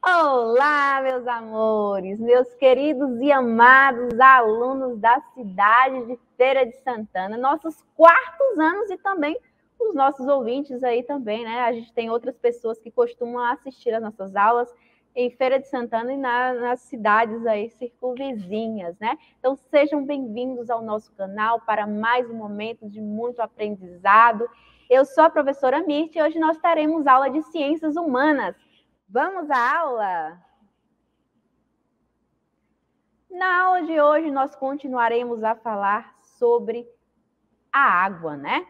Olá, meus amores, meus queridos e amados alunos da cidade de Feira de Santana, nossos quartos anos e também os nossos ouvintes aí também, né? A gente tem outras pessoas que costumam assistir às nossas aulas em Feira de Santana e na, nas cidades aí circunvizinhas, né? Então sejam bem-vindos ao nosso canal para mais um momento de muito aprendizado. Eu sou a professora Mirth e hoje nós teremos aula de Ciências Humanas. Vamos à aula? Na aula de hoje, nós continuaremos a falar sobre a água, né?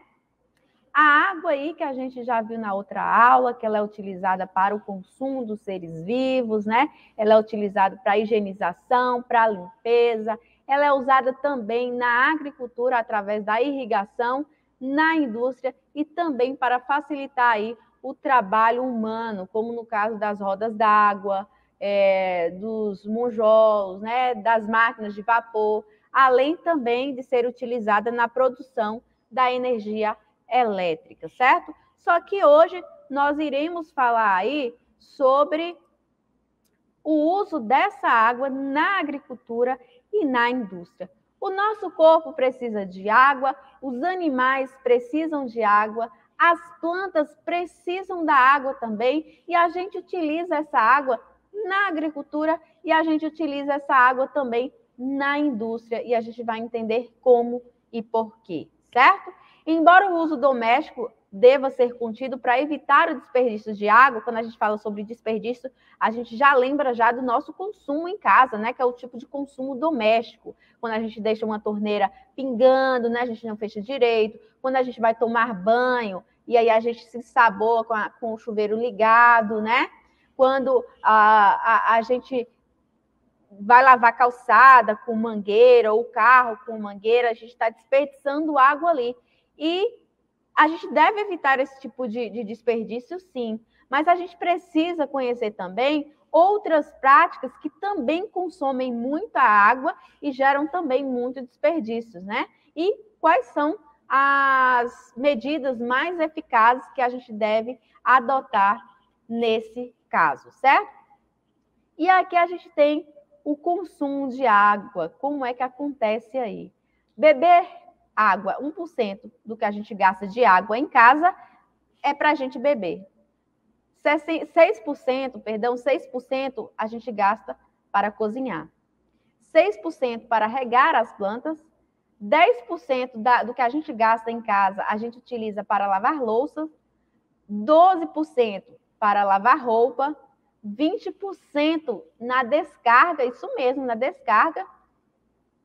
A água aí que a gente já viu na outra aula, que ela é utilizada para o consumo dos seres vivos, né? Ela é utilizada para higienização, para limpeza. Ela é usada também na agricultura através da irrigação, na indústria e também para facilitar aí o trabalho humano, como no caso das rodas d'água, é, dos monjolos, né, das máquinas de vapor, além também de ser utilizada na produção da energia elétrica, certo? Só que hoje nós iremos falar aí sobre o uso dessa água na agricultura e na indústria. O nosso corpo precisa de água, os animais precisam de água, as plantas precisam da água também e a gente utiliza essa água na agricultura e a gente utiliza essa água também na indústria e a gente vai entender como e por quê, certo? Embora o uso doméstico deva ser contido para evitar o desperdício de água. Quando a gente fala sobre desperdício, a gente já lembra já do nosso consumo em casa, né? Que é o tipo de consumo doméstico. Quando a gente deixa uma torneira pingando, né? A gente não fecha direito. Quando a gente vai tomar banho e aí a gente se saboa com, a, com o chuveiro ligado, né? Quando a, a, a gente vai lavar calçada com mangueira ou carro com mangueira, a gente está desperdiçando água ali. E a gente deve evitar esse tipo de, de desperdício, sim, mas a gente precisa conhecer também outras práticas que também consomem muita água e geram também muitos desperdícios, né? E quais são as medidas mais eficazes que a gente deve adotar nesse caso, certo? E aqui a gente tem o consumo de água, como é que acontece aí? Beber água, 1% do que a gente gasta de água em casa é para a gente beber. 6%, perdão, 6% a gente gasta para cozinhar. 6% para regar as plantas, 10% da, do que a gente gasta em casa a gente utiliza para lavar louça. 12% para lavar roupa, 20% na descarga, isso mesmo, na descarga,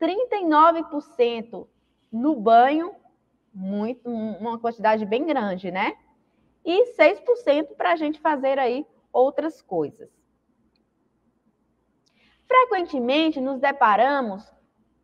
39% no banho, muito, uma quantidade bem grande, né? E 6% para a gente fazer aí outras coisas. Frequentemente nos deparamos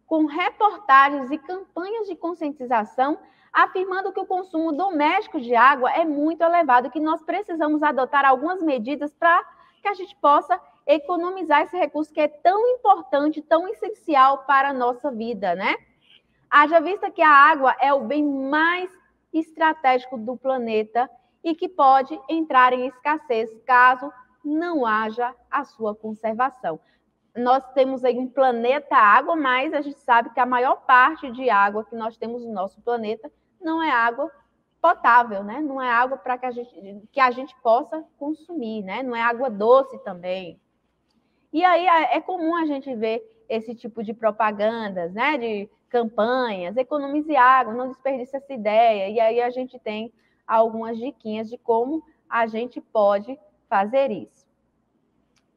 com reportagens e campanhas de conscientização afirmando que o consumo doméstico de água é muito elevado, que nós precisamos adotar algumas medidas para que a gente possa economizar esse recurso que é tão importante, tão essencial para a nossa vida, né? Haja vista que a água é o bem mais estratégico do planeta e que pode entrar em escassez caso não haja a sua conservação. Nós temos aí um planeta água, mas a gente sabe que a maior parte de água que nós temos no nosso planeta não é água potável, né? Não é água para que a gente que a gente possa consumir, né? Não é água doce também. E aí é, é comum a gente ver esse tipo de propagandas, né? De campanhas, economize água, não desperdice essa ideia. E aí a gente tem algumas diquinhas de como a gente pode fazer isso.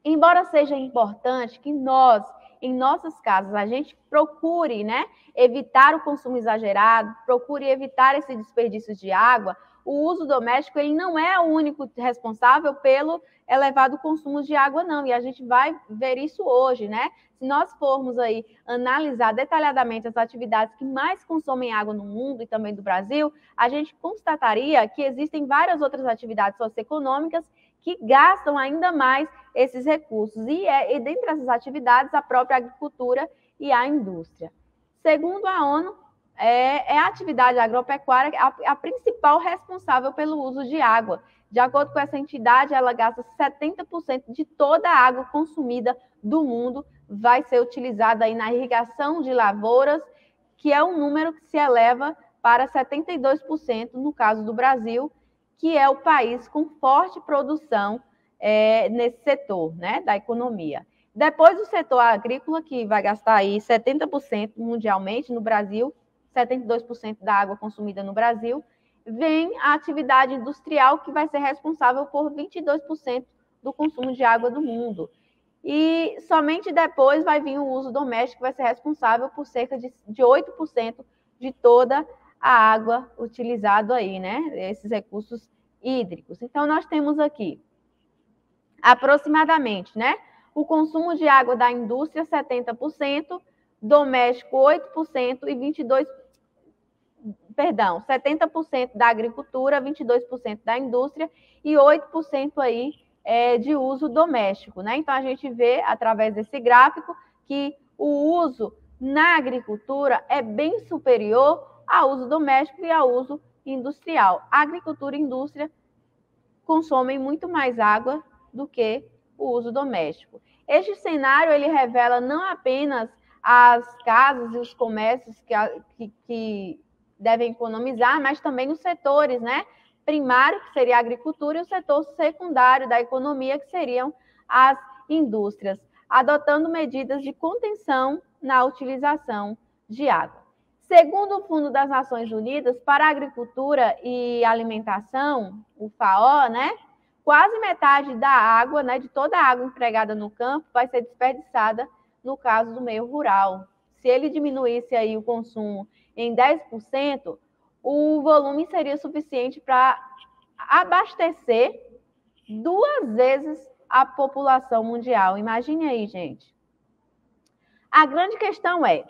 Embora seja importante que nós, em nossas casas, a gente procure né, evitar o consumo exagerado, procure evitar esse desperdício de água, o uso doméstico ele não é o único responsável pelo elevado consumo de água, não. E a gente vai ver isso hoje, né? Se nós formos aí analisar detalhadamente as atividades que mais consomem água no mundo e também do Brasil, a gente constataria que existem várias outras atividades socioeconômicas que gastam ainda mais esses recursos. E, é, e dentre essas atividades, a própria agricultura e a indústria. Segundo a ONU, é, é a atividade agropecuária é a, é a principal responsável pelo uso de água. De acordo com essa entidade, ela gasta 70% de toda a água consumida do mundo vai ser utilizada aí na irrigação de lavouras, que é um número que se eleva para 72% no caso do Brasil, que é o país com forte produção é, nesse setor né, da economia. Depois o setor agrícola, que vai gastar aí 70% mundialmente no Brasil, 72% da água consumida no Brasil, vem a atividade industrial, que vai ser responsável por 22% do consumo de água do mundo. E somente depois vai vir o uso doméstico, que vai ser responsável por cerca de, de 8% de toda a água utilizada aí, né? Esses recursos hídricos. Então, nós temos aqui aproximadamente, né? O consumo de água da indústria, 70%, doméstico, 8% e 22%, perdão, 70% da agricultura, 22% da indústria e 8% aí é, de uso doméstico, né? Então a gente vê através desse gráfico que o uso na agricultura é bem superior ao uso doméstico e ao uso industrial. A agricultura e indústria consomem muito mais água do que o uso doméstico. Este cenário ele revela não apenas as casas e os comércios que, que, que devem economizar, mas também os setores, né? Primário, que seria a agricultura, e o setor secundário da economia, que seriam as indústrias, adotando medidas de contenção na utilização de água. Segundo o Fundo das Nações Unidas para a Agricultura e Alimentação, o FAO, né? Quase metade da água, né, de toda a água empregada no campo vai ser desperdiçada no caso do meio rural. Se ele diminuísse aí o consumo em 10%, o volume seria suficiente para abastecer duas vezes a população mundial. Imagine aí, gente. A grande questão é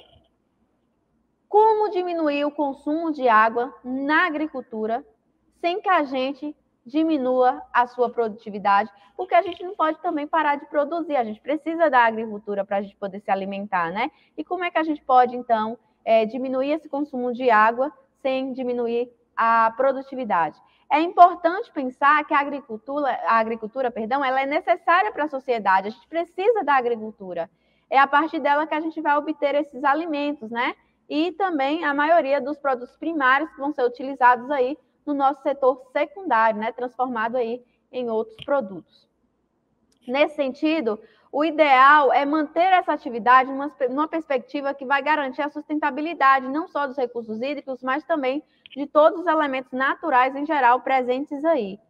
como diminuir o consumo de água na agricultura sem que a gente diminua a sua produtividade, porque a gente não pode também parar de produzir, a gente precisa da agricultura para a gente poder se alimentar, né? E como é que a gente pode, então, é, diminuir esse consumo de água sem diminuir a produtividade. É importante pensar que a agricultura, a agricultura, perdão, ela é necessária para a sociedade. A gente precisa da agricultura. É a partir dela que a gente vai obter esses alimentos, né? E também a maioria dos produtos primários que vão ser utilizados aí no nosso setor secundário, né? Transformado aí em outros produtos. Nesse sentido, o ideal é manter essa atividade numa, numa, perspectiva que vai garantir a sustentabilidade não só dos recursos hídricos, mas também de todos os elementos naturais em geral presentes aí.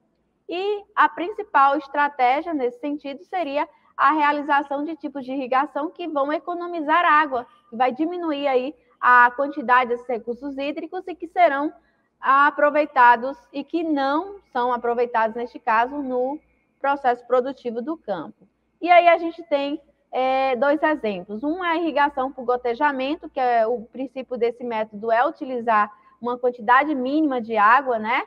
E a principal estratégia nesse sentido seria a realização de tipos de irrigação que vão economizar água, que vai diminuir aí a quantidade desses recursos hídricos e que serão aproveitados e que não são aproveitados neste caso no processo produtivo do campo. E aí a gente tem é, dois exemplos. Um é a irrigação por gotejamento, que é o princípio desse método é utilizar uma quantidade mínima de água, né?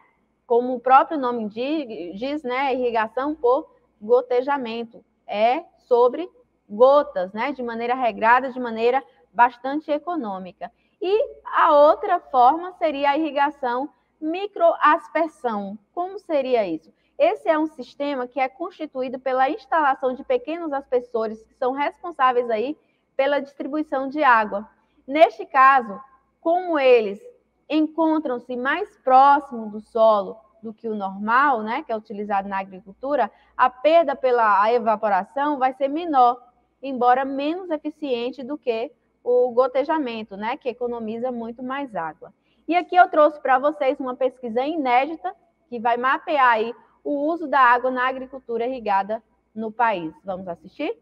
Como o próprio nome diz, né? Irrigação por gotejamento é sobre gotas, né? De maneira regrada, de maneira bastante econômica. E a outra forma seria a irrigação microaspersão. Como seria isso? Esse é um sistema que é constituído pela instalação de pequenos aspersores que são responsáveis aí pela distribuição de água. Neste caso, como eles encontram-se mais próximo do solo do que o normal, né, que é utilizado na agricultura, a perda pela evaporação vai ser menor, embora menos eficiente do que o gotejamento, né, que economiza muito mais água. E aqui eu trouxe para vocês uma pesquisa inédita que vai mapear aí o uso da água na agricultura irrigada no país. Vamos assistir?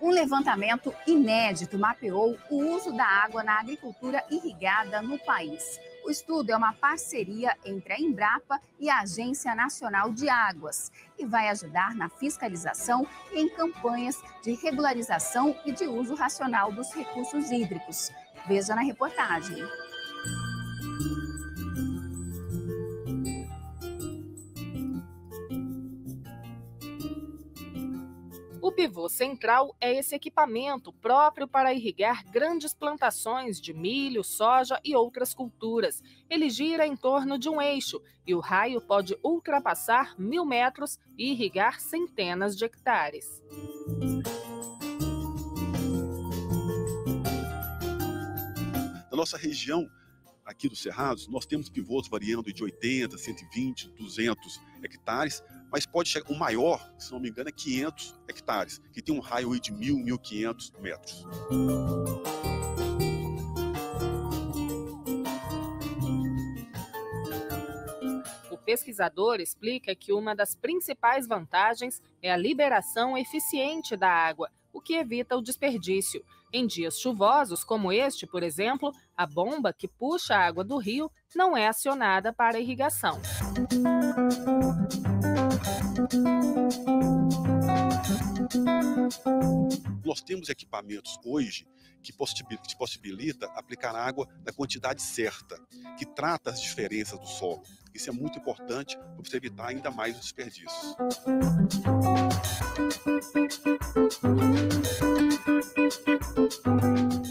Um levantamento inédito mapeou o uso da água na agricultura irrigada no país. O estudo é uma parceria entre a Embrapa e a Agência Nacional de Águas e vai ajudar na fiscalização e em campanhas de regularização e de uso racional dos recursos hídricos. Veja na reportagem. O pivô central é esse equipamento próprio para irrigar grandes plantações de milho, soja e outras culturas. Ele gira em torno de um eixo e o raio pode ultrapassar mil metros e irrigar centenas de hectares. Na nossa região, aqui dos Cerrados, nós temos pivôs variando de 80, 120, 200 hectares mas pode chegar. O maior, se não me engano, é 500 hectares, que tem um raio de 1.000, 1.500 metros. O pesquisador explica que uma das principais vantagens é a liberação eficiente da água, o que evita o desperdício. Em dias chuvosos, como este, por exemplo, a bomba que puxa a água do rio não é acionada para irrigação. Nós temos equipamentos hoje que possibilita aplicar água na quantidade certa, que trata as diferenças do solo. Isso é muito importante para você evitar ainda mais os desperdícios.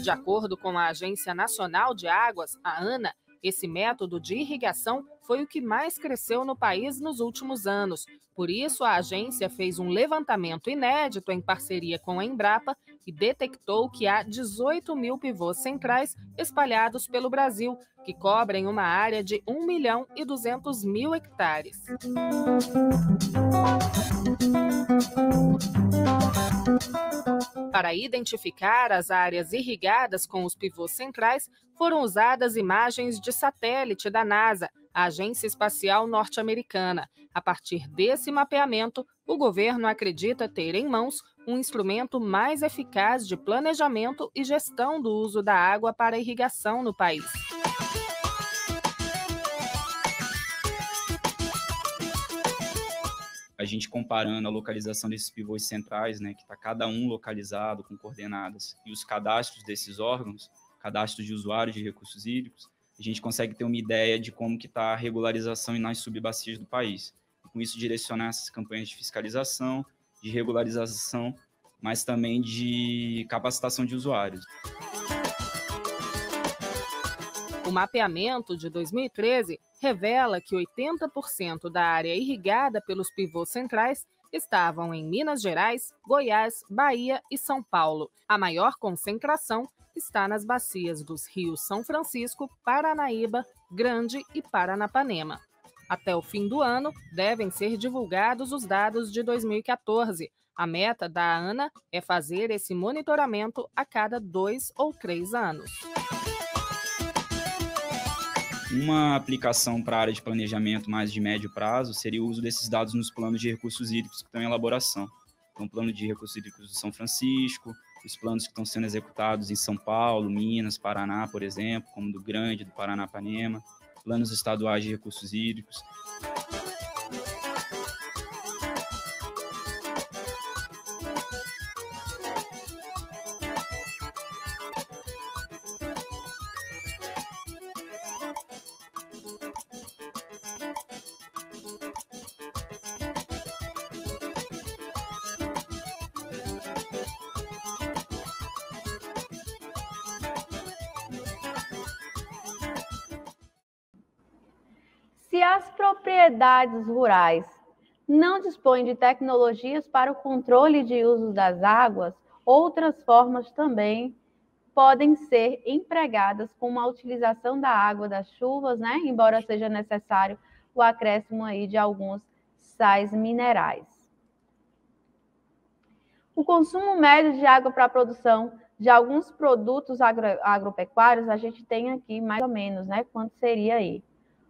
De acordo com a Agência Nacional de Águas, a ANA, esse método de irrigação foi o que mais cresceu no país nos últimos anos, por isso, a agência fez um levantamento inédito em parceria com a Embrapa e detectou que há 18 mil pivôs centrais espalhados pelo Brasil, que cobrem uma área de 1 milhão e 200 mil hectares. Para identificar as áreas irrigadas com os pivôs centrais, foram usadas imagens de satélite da NASA, a Agência Espacial Norte-Americana. A partir desse mapeamento, o governo acredita ter em mãos um instrumento mais eficaz de planejamento e gestão do uso da água para irrigação no país. a gente comparando a localização desses pivôs centrais, né, que está cada um localizado com coordenadas, e os cadastros desses órgãos, cadastro de usuários de recursos hídricos, a gente consegue ter uma ideia de como que está a regularização nas subbacias do país. com isso, direcionar essas campanhas de fiscalização, de regularização, mas também de capacitação de usuários. O mapeamento de 2013 revela que 80% da área irrigada pelos pivôs centrais estavam em Minas Gerais, Goiás, Bahia e São Paulo. A maior concentração está nas bacias dos rios São Francisco, Paranaíba, Grande e Paranapanema. Até o fim do ano, devem ser divulgados os dados de 2014. A meta da ANA é fazer esse monitoramento a cada dois ou três anos. Uma aplicação para a área de planejamento mais de médio prazo seria o uso desses dados nos planos de recursos hídricos que estão em elaboração. Então, o plano de recursos hídricos do São Francisco, os planos que estão sendo executados em São Paulo, Minas, Paraná, por exemplo, como do Grande, do Paranapanema, planos estaduais de recursos hídricos. Se as propriedades rurais não dispõem de tecnologias para o controle de uso das águas, outras formas também podem ser empregadas como a utilização da água das chuvas, né? Embora seja necessário o acréscimo aí de alguns sais minerais. O consumo médio de água para a produção de alguns produtos agro, agropecuários, a gente tem aqui mais ou menos, né? Quanto seria aí?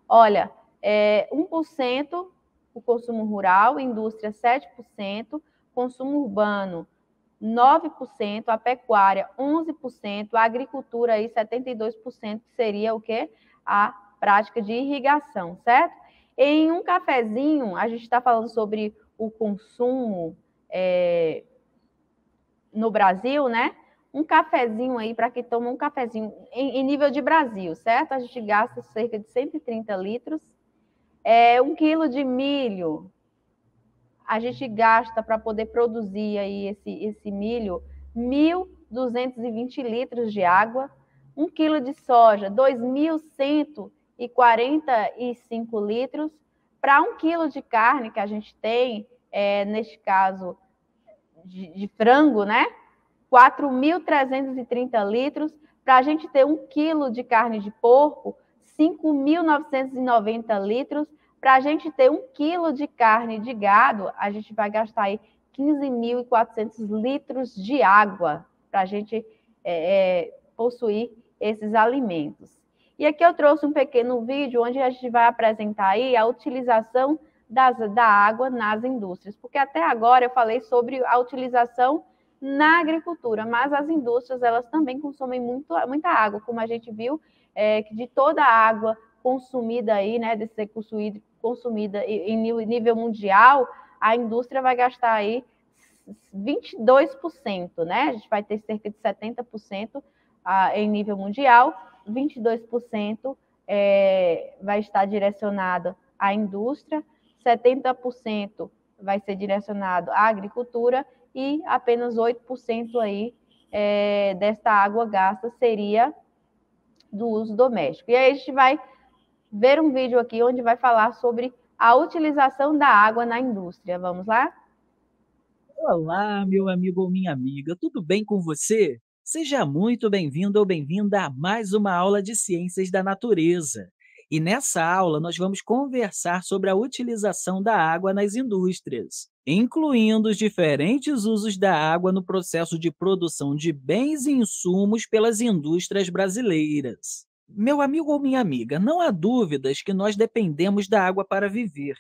Olha, é, 1% o consumo rural, indústria 7%, consumo urbano 9%, a pecuária 11%, a agricultura aí 72%, que seria o que? A prática de irrigação, certo? Em um cafezinho, a gente está falando sobre o consumo é, no Brasil, né? Um cafezinho aí, para quem toma um cafezinho em, em nível de Brasil, certo? A gente gasta cerca de 130 litros é, um quilo de milho a gente gasta para poder produzir aí esse, esse milho 1.220 litros de água, um quilo de soja 2.145 litros, para um quilo de carne que a gente tem, é, neste caso de, de frango, né? 4.330 litros, para a gente ter um quilo de carne de porco, 5.990 litros. Para a gente ter um quilo de carne de gado, a gente vai gastar aí 15.400 litros de água para a gente é, é, possuir esses alimentos. E aqui eu trouxe um pequeno vídeo onde a gente vai apresentar aí a utilização das, da água nas indústrias, porque até agora eu falei sobre a utilização na agricultura, mas as indústrias elas também consomem muito, muita água, como a gente viu é, de toda a água consumida aí, né, desse recurso hídrico consumida em nível mundial, a indústria vai gastar aí 22%, né? A gente vai ter cerca de 70% a, ah, em nível mundial, 22% é, vai estar direcionado à indústria, 70% vai ser direcionado à agricultura e apenas 8% aí é, desta água gasta seria do uso doméstico. E aí a gente vai ver um vídeo aqui onde vai falar sobre a utilização da água na indústria. Vamos lá? Olá, meu amigo ou minha amiga, tudo bem com você? Seja muito bem-vindo ou bem-vinda a mais uma aula de Ciências da Natureza. E nessa aula, nós vamos conversar sobre a utilização da água nas indústrias, incluindo os diferentes usos da água no processo de produção de bens e insumos pelas indústrias brasileiras. Meu amigo ou minha amiga, não há dúvidas que nós dependemos da água para viver.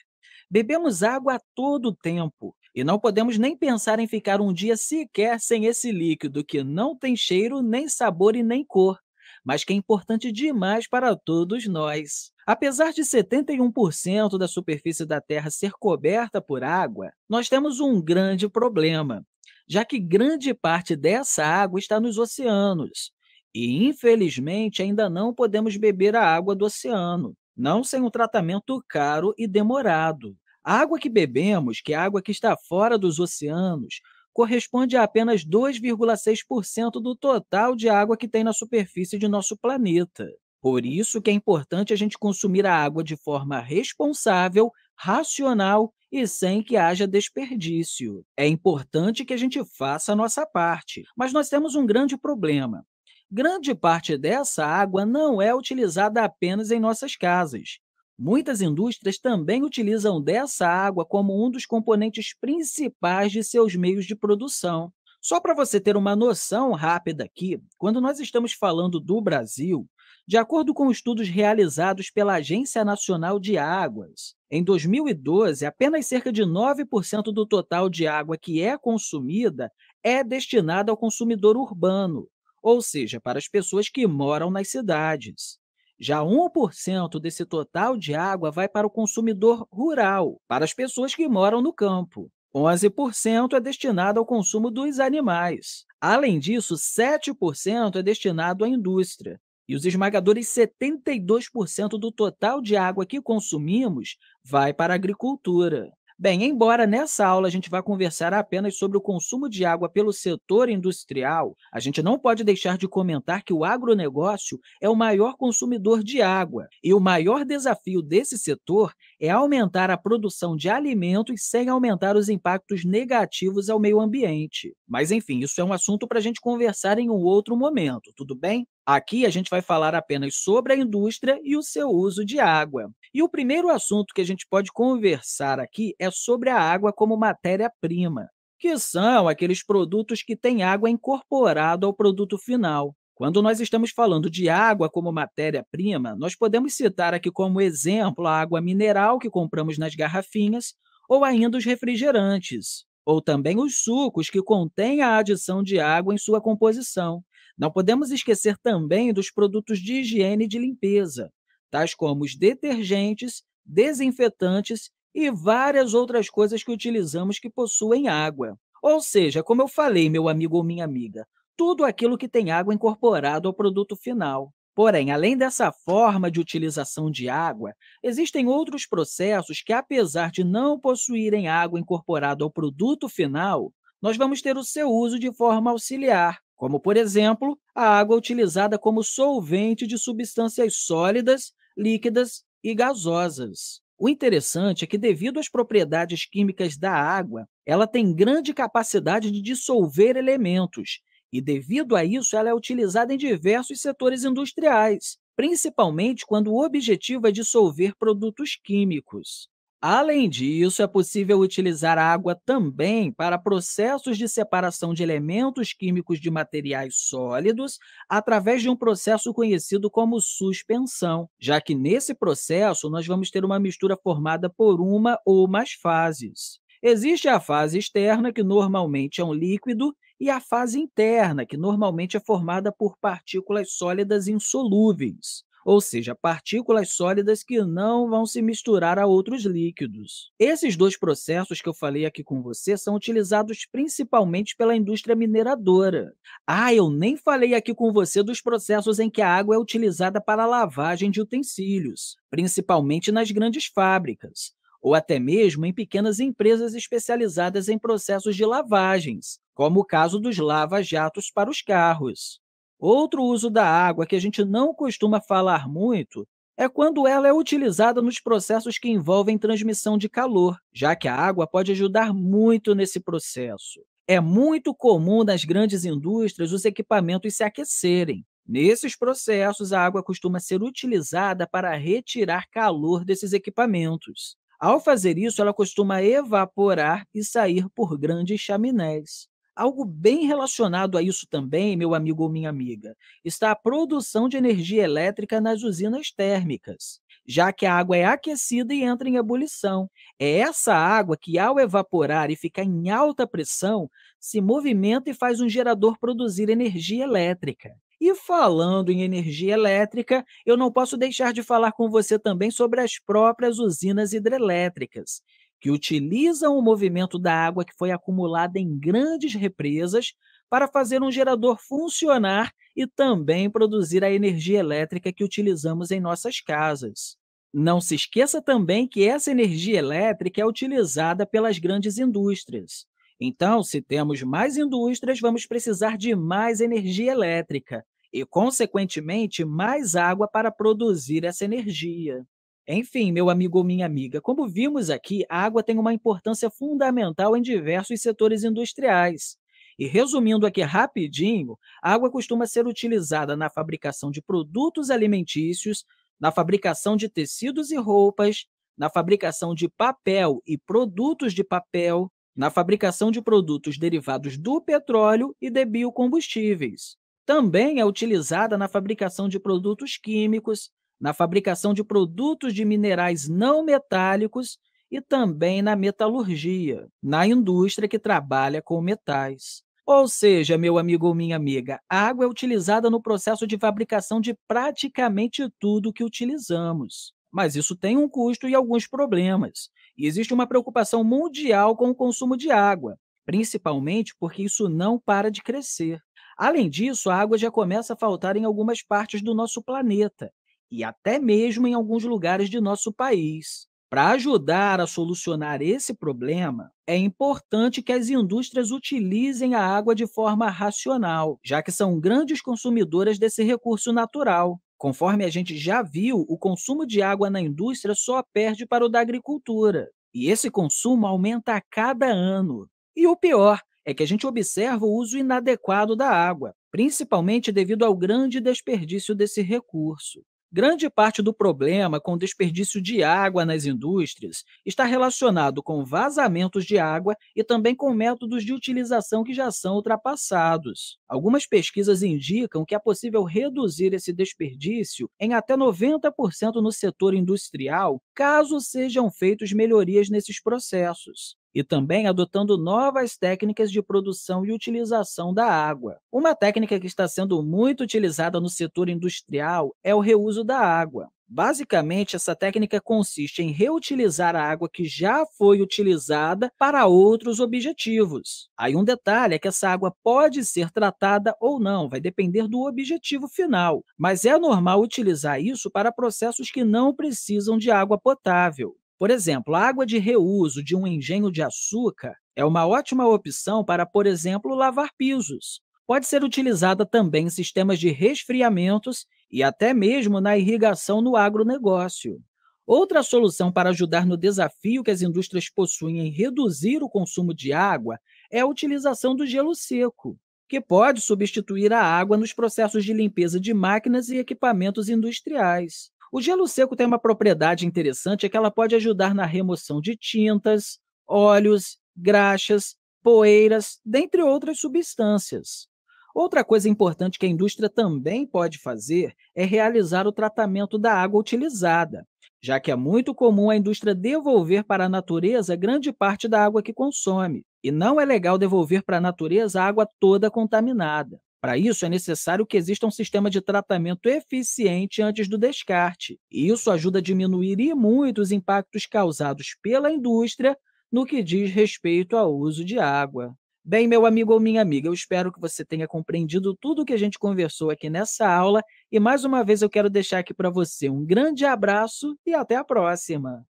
Bebemos água a todo tempo e não podemos nem pensar em ficar um dia sequer sem esse líquido que não tem cheiro, nem sabor e nem cor mas que é importante demais para todos nós. Apesar de 71% da superfície da Terra ser coberta por água, nós temos um grande problema, já que grande parte dessa água está nos oceanos. E, infelizmente, ainda não podemos beber a água do oceano, não sem um tratamento caro e demorado. A água que bebemos, que é a água que está fora dos oceanos, corresponde a apenas 2,6% do total de água que tem na superfície de nosso planeta. Por isso que é importante a gente consumir a água de forma responsável, racional e sem que haja desperdício. É importante que a gente faça a nossa parte, mas nós temos um grande problema. Grande parte dessa água não é utilizada apenas em nossas casas. Muitas indústrias também utilizam dessa água como um dos componentes principais de seus meios de produção. Só para você ter uma noção rápida aqui, quando nós estamos falando do Brasil, de acordo com estudos realizados pela Agência Nacional de Águas, em 2012, apenas cerca de 9% do total de água que é consumida é destinada ao consumidor urbano, ou seja, para as pessoas que moram nas cidades. Já 1% desse total de água vai para o consumidor rural, para as pessoas que moram no campo. 11% é destinado ao consumo dos animais. Além disso, 7% é destinado à indústria. E os esmagadores 72% do total de água que consumimos vai para a agricultura. Bem, embora nessa aula a gente vá conversar apenas sobre o consumo de água pelo setor industrial, a gente não pode deixar de comentar que o agronegócio é o maior consumidor de água e o maior desafio desse setor é aumentar a produção de alimentos sem aumentar os impactos negativos ao meio ambiente. Mas enfim, isso é um assunto para a gente conversar em um outro momento, tudo bem? Aqui a gente vai falar apenas sobre a indústria e o seu uso de água. E o primeiro assunto que a gente pode conversar aqui é sobre a água como matéria-prima, que são aqueles produtos que têm água incorporada ao produto final. Quando nós estamos falando de água como matéria-prima, nós podemos citar aqui como exemplo a água mineral que compramos nas garrafinhas ou ainda os refrigerantes, ou também os sucos que contêm a adição de água em sua composição, não podemos esquecer também dos produtos de higiene e de limpeza, tais como os detergentes, desinfetantes e várias outras coisas que utilizamos que possuem água. Ou seja, como eu falei, meu amigo ou minha amiga, tudo aquilo que tem água incorporado ao produto final. Porém, além dessa forma de utilização de água, existem outros processos que, apesar de não possuírem água incorporada ao produto final, nós vamos ter o seu uso de forma auxiliar, como, por exemplo, a água utilizada como solvente de substâncias sólidas, líquidas e gasosas. O interessante é que, devido às propriedades químicas da água, ela tem grande capacidade de dissolver elementos, e, devido a isso, ela é utilizada em diversos setores industriais, principalmente quando o objetivo é dissolver produtos químicos. Além disso, é possível utilizar a água também para processos de separação de elementos químicos de materiais sólidos através de um processo conhecido como suspensão, já que nesse processo nós vamos ter uma mistura formada por uma ou mais fases. Existe a fase externa, que normalmente é um líquido, e a fase interna, que normalmente é formada por partículas sólidas insolúveis ou seja, partículas sólidas que não vão se misturar a outros líquidos. Esses dois processos que eu falei aqui com você são utilizados principalmente pela indústria mineradora. Ah, eu nem falei aqui com você dos processos em que a água é utilizada para a lavagem de utensílios, principalmente nas grandes fábricas ou até mesmo em pequenas empresas especializadas em processos de lavagens, como o caso dos lava-jatos para os carros. Outro uso da água que a gente não costuma falar muito é quando ela é utilizada nos processos que envolvem transmissão de calor, já que a água pode ajudar muito nesse processo. É muito comum nas grandes indústrias os equipamentos se aquecerem. Nesses processos, a água costuma ser utilizada para retirar calor desses equipamentos. Ao fazer isso, ela costuma evaporar e sair por grandes chaminés. Algo bem relacionado a isso também, meu amigo ou minha amiga, está a produção de energia elétrica nas usinas térmicas, já que a água é aquecida e entra em ebulição. É essa água que, ao evaporar e ficar em alta pressão, se movimenta e faz um gerador produzir energia elétrica. E falando em energia elétrica, eu não posso deixar de falar com você também sobre as próprias usinas hidrelétricas, que utilizam o movimento da água que foi acumulada em grandes represas para fazer um gerador funcionar e também produzir a energia elétrica que utilizamos em nossas casas. Não se esqueça também que essa energia elétrica é utilizada pelas grandes indústrias. Então, se temos mais indústrias, vamos precisar de mais energia elétrica e, consequentemente, mais água para produzir essa energia. Enfim, meu amigo ou minha amiga, como vimos aqui, a água tem uma importância fundamental em diversos setores industriais. E resumindo aqui rapidinho, a água costuma ser utilizada na fabricação de produtos alimentícios, na fabricação de tecidos e roupas, na fabricação de papel e produtos de papel, na fabricação de produtos derivados do petróleo e de biocombustíveis. Também é utilizada na fabricação de produtos químicos, na fabricação de produtos de minerais não metálicos e também na metalurgia, na indústria que trabalha com metais. Ou seja, meu amigo ou minha amiga, a água é utilizada no processo de fabricação de praticamente tudo que utilizamos. Mas isso tem um custo e alguns problemas. E existe uma preocupação mundial com o consumo de água, principalmente porque isso não para de crescer. Além disso, a água já começa a faltar em algumas partes do nosso planeta e até mesmo em alguns lugares de nosso país. Para ajudar a solucionar esse problema, é importante que as indústrias utilizem a água de forma racional, já que são grandes consumidoras desse recurso natural. Conforme a gente já viu, o consumo de água na indústria só perde para o da agricultura. E esse consumo aumenta a cada ano. E o pior é que a gente observa o uso inadequado da água, principalmente devido ao grande desperdício desse recurso. Grande parte do problema com o desperdício de água nas indústrias está relacionado com vazamentos de água e também com métodos de utilização que já são ultrapassados. Algumas pesquisas indicam que é possível reduzir esse desperdício em até 90% no setor industrial, caso sejam feitas melhorias nesses processos e também adotando novas técnicas de produção e utilização da água. Uma técnica que está sendo muito utilizada no setor industrial é o reuso da água. Basicamente, essa técnica consiste em reutilizar a água que já foi utilizada para outros objetivos. Aí um detalhe é que essa água pode ser tratada ou não, vai depender do objetivo final, mas é normal utilizar isso para processos que não precisam de água potável. Por exemplo, a água de reuso de um engenho de açúcar é uma ótima opção para, por exemplo, lavar pisos. Pode ser utilizada também em sistemas de resfriamentos e até mesmo na irrigação no agronegócio. Outra solução para ajudar no desafio que as indústrias possuem em reduzir o consumo de água é a utilização do gelo seco, que pode substituir a água nos processos de limpeza de máquinas e equipamentos industriais. O gelo seco tem uma propriedade interessante, é que ela pode ajudar na remoção de tintas, óleos, graxas, poeiras, dentre outras substâncias. Outra coisa importante que a indústria também pode fazer é realizar o tratamento da água utilizada, já que é muito comum a indústria devolver para a natureza grande parte da água que consome, e não é legal devolver para a natureza a água toda contaminada. Para isso, é necessário que exista um sistema de tratamento eficiente antes do descarte. E isso ajuda a diminuir e muito os impactos causados pela indústria no que diz respeito ao uso de água. Bem, meu amigo ou minha amiga, eu espero que você tenha compreendido tudo o que a gente conversou aqui nessa aula. E mais uma vez eu quero deixar aqui para você um grande abraço e até a próxima!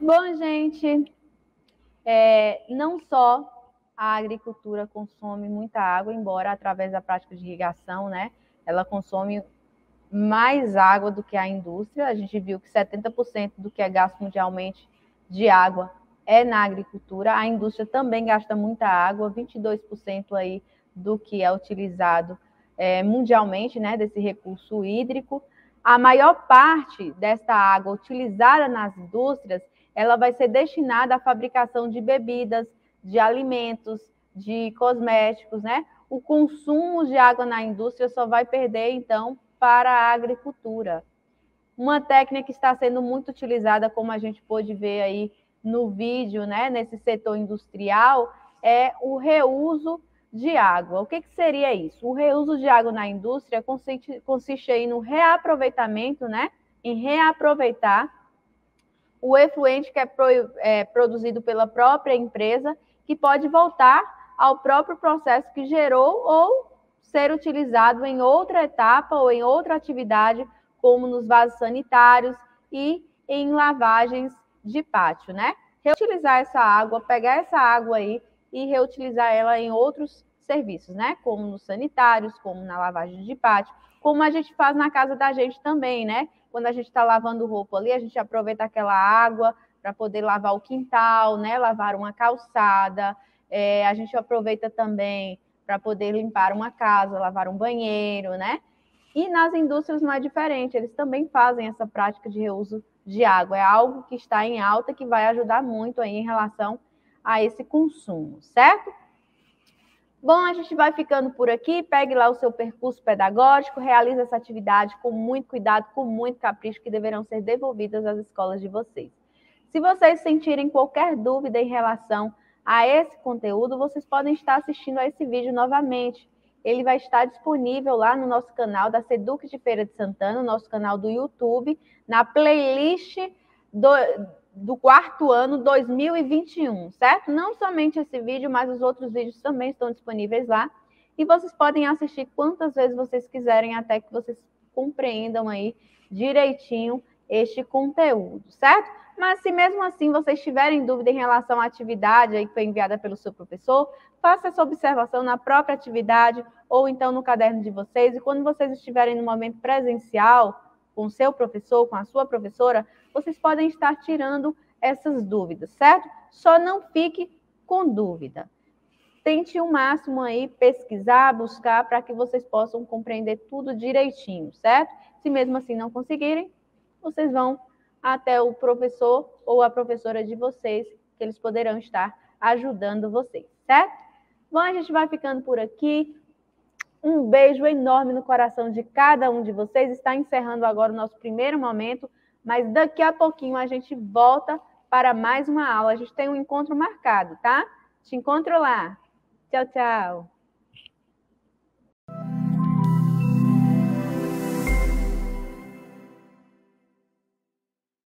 Bom, gente, é, não só a agricultura consome muita água, embora através da prática de irrigação, né, ela consome mais água do que a indústria. A gente viu que 70% do que é gasto mundialmente de água é na agricultura. A indústria também gasta muita água, 22% aí do que é utilizado é, mundialmente, né, desse recurso hídrico. A maior parte dessa água utilizada nas indústrias, ela vai ser destinada à fabricação de bebidas, de alimentos, de cosméticos, né? O consumo de água na indústria só vai perder, então, para a agricultura. Uma técnica que está sendo muito utilizada, como a gente pôde ver aí no vídeo, né, nesse setor industrial, é o reuso de água. O que, que seria isso? O reuso de água na indústria consiste, consiste aí no reaproveitamento, né, em reaproveitar o efluente que é, pro, é produzido pela própria empresa que pode voltar ao próprio processo que gerou ou ser utilizado em outra etapa ou em outra atividade, como nos vasos sanitários e em lavagens de pátio, né? Reutilizar essa água, pegar essa água aí e reutilizar ela em outros serviços, né? Como nos sanitários, como na lavagem de pátio, como a gente faz na casa da gente também, né? Quando a gente está lavando roupa ali, a gente aproveita aquela água, para poder lavar o quintal, né? Lavar uma calçada. É, a gente aproveita também para poder limpar uma casa, lavar um banheiro, né? E nas indústrias não é diferente, eles também fazem essa prática de reuso de água. É algo que está em alta que vai ajudar muito aí em relação a esse consumo, certo? Bom, a gente vai ficando por aqui. Pegue lá o seu percurso pedagógico, realize essa atividade com muito cuidado, com muito capricho, que deverão ser devolvidas às escolas de vocês. Se vocês sentirem qualquer dúvida em relação a esse conteúdo, vocês podem estar assistindo a esse vídeo novamente. Ele vai estar disponível lá no nosso canal da Seduc de Feira de Santana, nosso canal do YouTube, na playlist do, do quarto ano 2021, certo? Não somente esse vídeo, mas os outros vídeos também estão disponíveis lá. E vocês podem assistir quantas vezes vocês quiserem até que vocês compreendam aí direitinho este conteúdo, certo? Mas se mesmo assim vocês tiverem dúvida em relação à atividade aí que foi enviada pelo seu professor, faça essa observação na própria atividade ou então no caderno de vocês. E quando vocês estiverem no momento presencial com o seu professor, com a sua professora, vocês podem estar tirando essas dúvidas, certo? Só não fique com dúvida. Tente o máximo aí pesquisar, buscar para que vocês possam compreender tudo direitinho, certo? Se mesmo assim não conseguirem, vocês vão até o professor ou a professora de vocês, que eles poderão estar ajudando vocês, certo? Bom, a gente vai ficando por aqui. Um beijo enorme no coração de cada um de vocês. Está encerrando agora o nosso primeiro momento, mas daqui a pouquinho a gente volta para mais uma aula. A gente tem um encontro marcado, tá? Te encontro lá. Tchau, tchau.